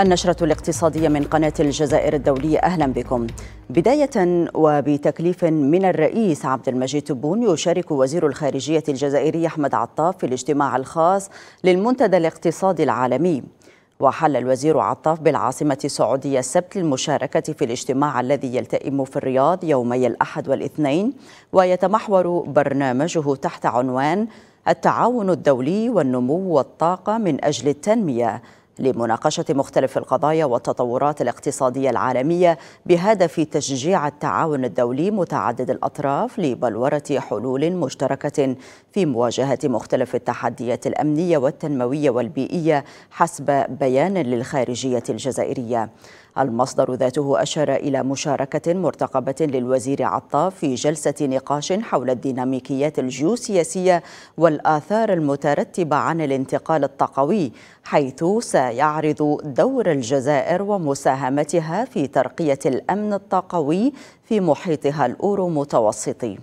النشرة الاقتصادية من قناة الجزائر الدولية أهلا بكم بداية وبتكليف من الرئيس عبد المجيد تبون يشارك وزير الخارجية الجزائري أحمد عطاف في الاجتماع الخاص للمنتدى الاقتصادي العالمي وحل الوزير عطاف بالعاصمة السعودية السبت للمشاركة في الاجتماع الذي يلتئم في الرياض يومي الأحد والاثنين ويتمحور برنامجه تحت عنوان التعاون الدولي والنمو والطاقة من أجل التنمية لمناقشة مختلف القضايا والتطورات الاقتصادية العالمية بهدف تشجيع التعاون الدولي متعدد الأطراف لبلورة حلول مشتركة في مواجهة مختلف التحديات الأمنية والتنموية والبيئية حسب بيان للخارجية الجزائرية المصدر ذاته أشار إلى مشاركة مرتقبة للوزير عطاف في جلسة نقاش حول الديناميكيات الجيوسياسية والآثار المترتبة عن الانتقال الطاقوي حيث سيعرض دور الجزائر ومساهمتها في ترقية الأمن الطاقوي في محيطها الأورو متوسطي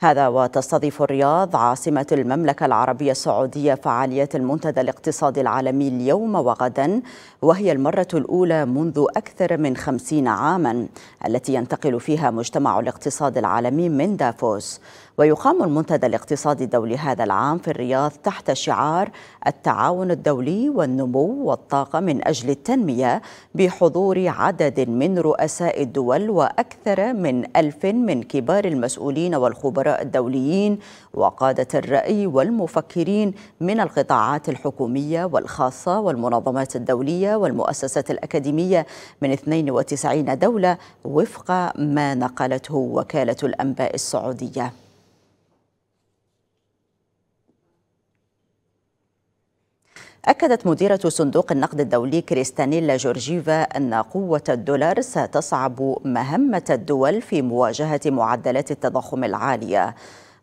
هذا وتستضيف الرياض عاصمة المملكة العربية السعودية فعاليات المنتدى الاقتصادي العالمي اليوم وغدا وهي المرة الأولى منذ أكثر من خمسين عاما التي ينتقل فيها مجتمع الاقتصاد العالمي من دافوس ويقام المنتدى الاقتصادي الدولي هذا العام في الرياض تحت شعار التعاون الدولي والنمو والطاقة من أجل التنمية بحضور عدد من رؤساء الدول وأكثر من ألف من كبار المسؤولين والخبراء الدوليين وقادة الرأي والمفكرين من القطاعات الحكومية والخاصة والمنظمات الدولية والمؤسسات الأكاديمية من 92 دولة وفق ما نقلته وكالة الأنباء السعودية أكدت مديرة صندوق النقد الدولي كريستانيلا جورجيفا أن قوة الدولار ستصعب مهمة الدول في مواجهة معدلات التضخم العالية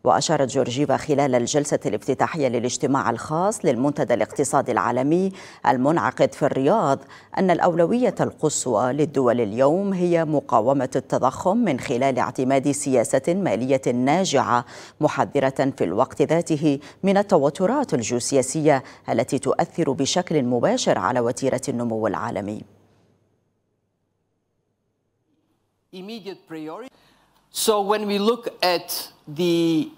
وأشارت جورجيفا خلال الجلسة الافتتاحية للاجتماع الخاص للمنتدى الاقتصادي العالمي المنعقد في الرياض أن الأولوية القصوى للدول اليوم هي مقاومة التضخم من خلال اعتماد سياسة مالية ناجعة محذرة في الوقت ذاته من التوترات الجيوسياسية التي تؤثر بشكل مباشر على وتيرة النمو العالمي. immediate priority So when we look at the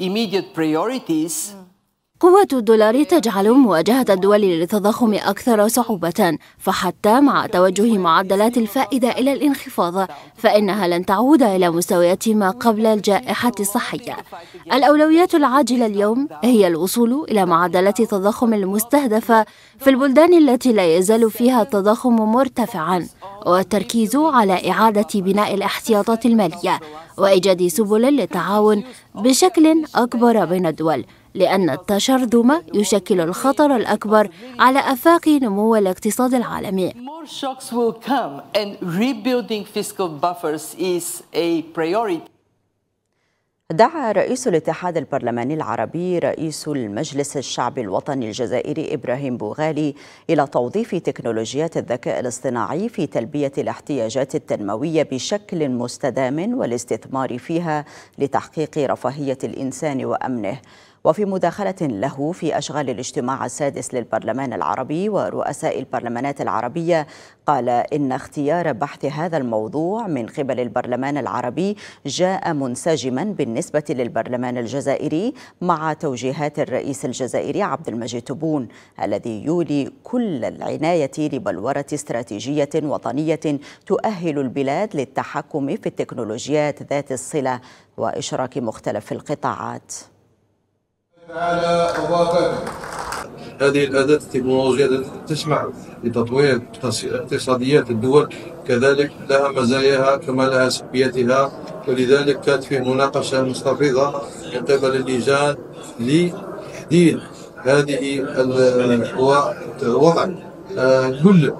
immediate priorities, mm. قوة الدولار تجعل مواجهة الدول للتضخم أكثر صعوبة، فحتى مع توجه معدلات الفائدة إلى الانخفاض، فإنها لن تعود إلى مستويات ما قبل الجائحة الصحية. الأولويات العاجلة اليوم هي الوصول إلى معدلات التضخم المستهدفة في البلدان التي لا يزال فيها التضخم مرتفعا، والتركيز على إعادة بناء الاحتياطات المالية وإيجاد سبل للتعاون بشكل أكبر بين الدول لأن التشرذم يشكل الخطر الأكبر على آفاق نمو الاقتصاد العالمي more shocks will come and rebuilding fiscal buffers is a priority. دعا رئيس الاتحاد البرلماني العربي رئيس المجلس الشعبي الوطني الجزائري إبراهيم بوغالي إلى توظيف تكنولوجيات الذكاء الاصطناعي في تلبية الاحتياجات التنموية بشكل مستدام والاستثمار فيها لتحقيق رفاهية الإنسان وأمنه وفي مداخلة له في أشغال الاجتماع السادس للبرلمان العربي ورؤساء البرلمانات العربية قال إن اختيار بحث هذا الموضوع من قبل البرلمان العربي جاء منسجما بالنسبة للبرلمان الجزائري مع توجيهات الرئيس الجزائري عبد المجيد تبون الذي يولي كل العناية لبلورة استراتيجية وطنية تؤهل البلاد للتحكم في التكنولوجيات ذات الصلة وإشراك مختلف القطاعات هذه الاداه التكنولوجية تسمح لتطوير اقتصاديات الدول كذلك لها مزاياها كما لها سلبياتها ولذلك كانت فيه مناقشه مستفيضه من قبل اللجان لتحديد هذه ووضع كل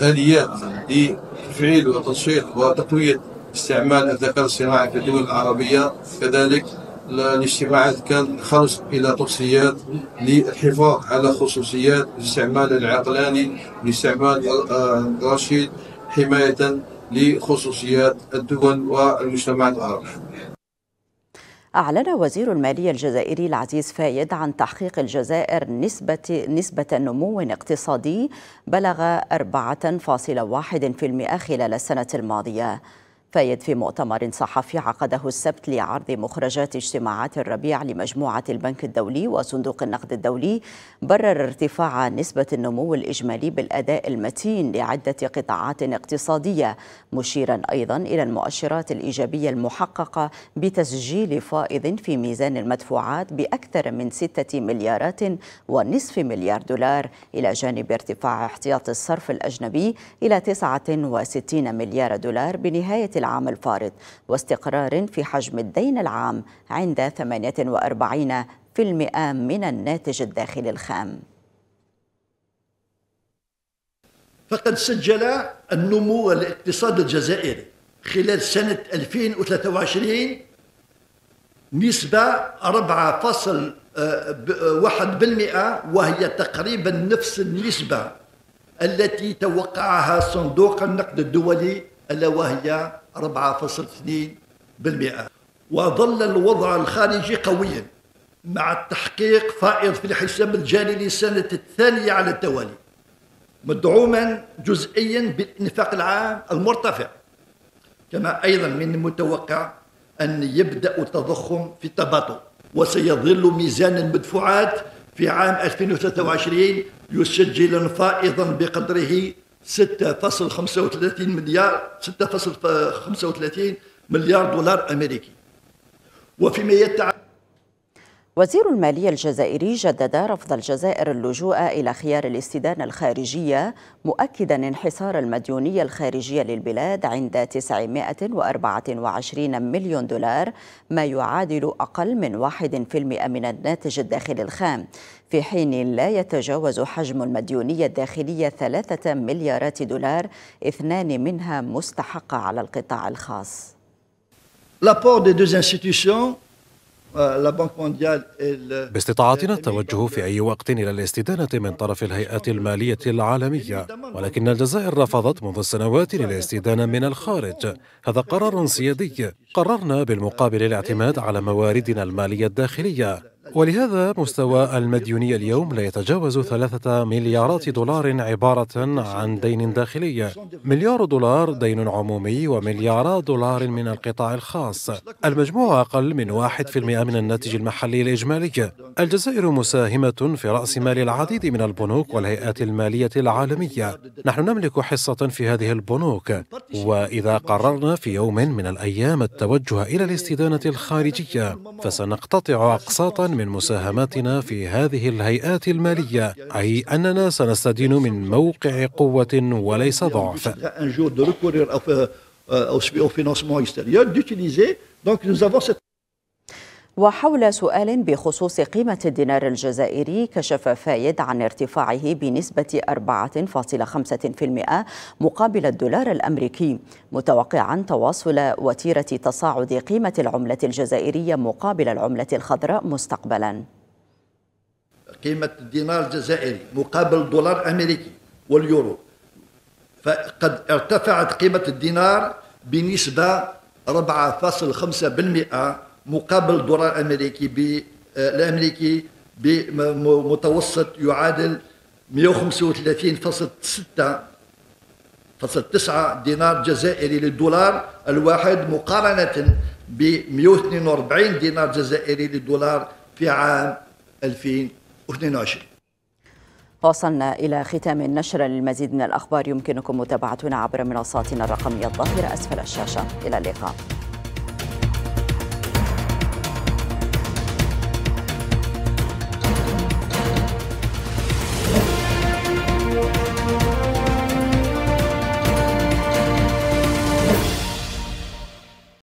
الاليات لتفعيل وتنشيط وتقويه استعمال الذكاء الصناعي في الدول العربيه كذلك الاجتماعات كان خمس إلى توصيات للحفاظ على خصوصيات الاستعمال العقلاني لاستعمال الرشيد آه، آه، حماية لخصوصيات الدول والمجتمعات العربية أعلن وزير المالية الجزائري العزيز فايد عن تحقيق الجزائر نسبة نسبة نمو اقتصادي بلغ 4.1% خلال السنة الماضية فايد في مؤتمر صحفي عقده السبت لعرض مخرجات اجتماعات الربيع لمجموعة البنك الدولي وصندوق النقد الدولي برر ارتفاع نسبة النمو الإجمالي بالأداء المتين لعدة قطاعات اقتصادية مشيرا أيضا إلى المؤشرات الإيجابية المحققة بتسجيل فائض في ميزان المدفوعات بأكثر من 6 مليارات ونصف مليار دولار إلى جانب ارتفاع احتياط الصرف الأجنبي إلى 69 مليار دولار بنهاية العام الفارط واستقرار في حجم الدين العام عند 48% من الناتج الداخلي الخام فقد سجل النمو الاقتصاد الجزائري خلال سنة 2023 نسبة 4.1% وهي تقريبا نفس النسبة التي توقعها صندوق النقد الدولي ألا وهي 4.2% وظل الوضع الخارجي قويا مع التحقيق فائض في الحساب الجاري للسنة الثانية على التوالي مدعوما جزئيا بالإنفاق العام المرتفع كما أيضا من المتوقع أن يبدأ التضخم في التباطؤ وسيظل ميزان المدفوعات في عام 2023 يسجل فائضا بقدره 6.35 مليار 6.35 مليار دولار أمريكي وفيما يتعلق وزير المالية الجزائري جدد رفض الجزائر اللجوء إلى خيار الاستدانة الخارجية مؤكدا انحصار المديونية الخارجية للبلاد عند 924 مليون دولار ما يعادل أقل من 1% من الناتج الداخلي الخام في حين لا يتجاوز حجم المديونية الداخلية 3 مليارات دولار اثنان منها مستحقة على القطاع الخاص. آه، باستطاعتنا التوجه في أي وقت إلى الاستدانة من طرف الهيئات المالية العالمية ولكن الجزائر رفضت منذ سنوات الاستدانة من الخارج هذا قرار سيادي قررنا بالمقابل الاعتماد على مواردنا المالية الداخلية ولهذا مستوى المديونية اليوم لا يتجاوز ثلاثة مليارات دولار عبارة عن دين داخلي مليار دولار دين عمومي ومليارات دولار من القطاع الخاص المجموع أقل من 1% من الناتج المحلي الإجمالي الجزائر مساهمة في رأس مال العديد من البنوك والهيئات المالية العالمية نحن نملك حصة في هذه البنوك وإذا قررنا في يوم من الأيام التوجه إلى الاستدانة الخارجية فسنقتطع أقساطا من من مساهماتنا في هذه الهيئات المالية أي أننا سنستدين من موقع قوة وليس ضعف وحول سؤال بخصوص قيمة الدينار الجزائري كشف فايد عن ارتفاعه بنسبة 4.5% مقابل الدولار الأمريكي متوقعا تواصل وتيرة تصاعد قيمة العملة الجزائرية مقابل العملة الخضراء مستقبلا قيمة الدينار الجزائري مقابل الدولار الأمريكي واليورو فقد ارتفعت قيمة الدينار بنسبة 4.5% مقابل الدولار آه، الامريكي ب الامريكي بمتوسط يعادل 135.6.9 دينار جزائري للدولار الواحد مقارنة ب 142 دينار جزائري للدولار في عام 2022 وصلنا إلى ختام النشرة للمزيد من الأخبار يمكنكم متابعتنا عبر منصاتنا الرقمية الظاهرة أسفل الشاشة إلى اللقاء